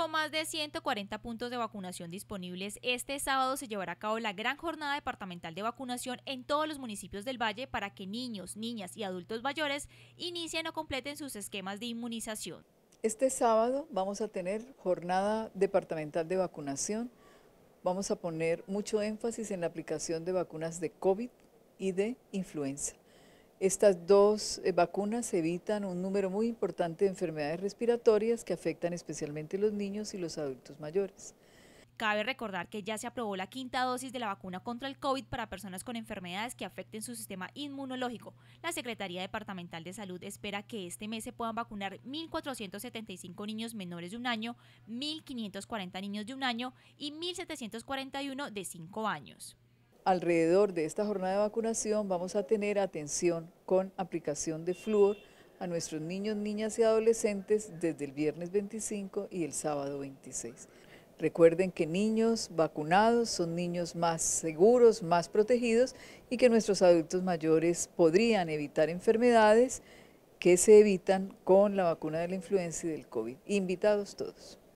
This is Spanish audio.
Con más de 140 puntos de vacunación disponibles, este sábado se llevará a cabo la gran jornada departamental de vacunación en todos los municipios del Valle para que niños, niñas y adultos mayores inicien o completen sus esquemas de inmunización. Este sábado vamos a tener jornada departamental de vacunación. Vamos a poner mucho énfasis en la aplicación de vacunas de COVID y de influenza. Estas dos eh, vacunas evitan un número muy importante de enfermedades respiratorias que afectan especialmente los niños y los adultos mayores. Cabe recordar que ya se aprobó la quinta dosis de la vacuna contra el COVID para personas con enfermedades que afecten su sistema inmunológico. La Secretaría Departamental de Salud espera que este mes se puedan vacunar 1.475 niños menores de un año, 1.540 niños de un año y 1.741 de cinco años alrededor de esta jornada de vacunación vamos a tener atención con aplicación de flúor a nuestros niños, niñas y adolescentes desde el viernes 25 y el sábado 26. Recuerden que niños vacunados son niños más seguros, más protegidos y que nuestros adultos mayores podrían evitar enfermedades que se evitan con la vacuna de la influenza y del COVID. Invitados todos.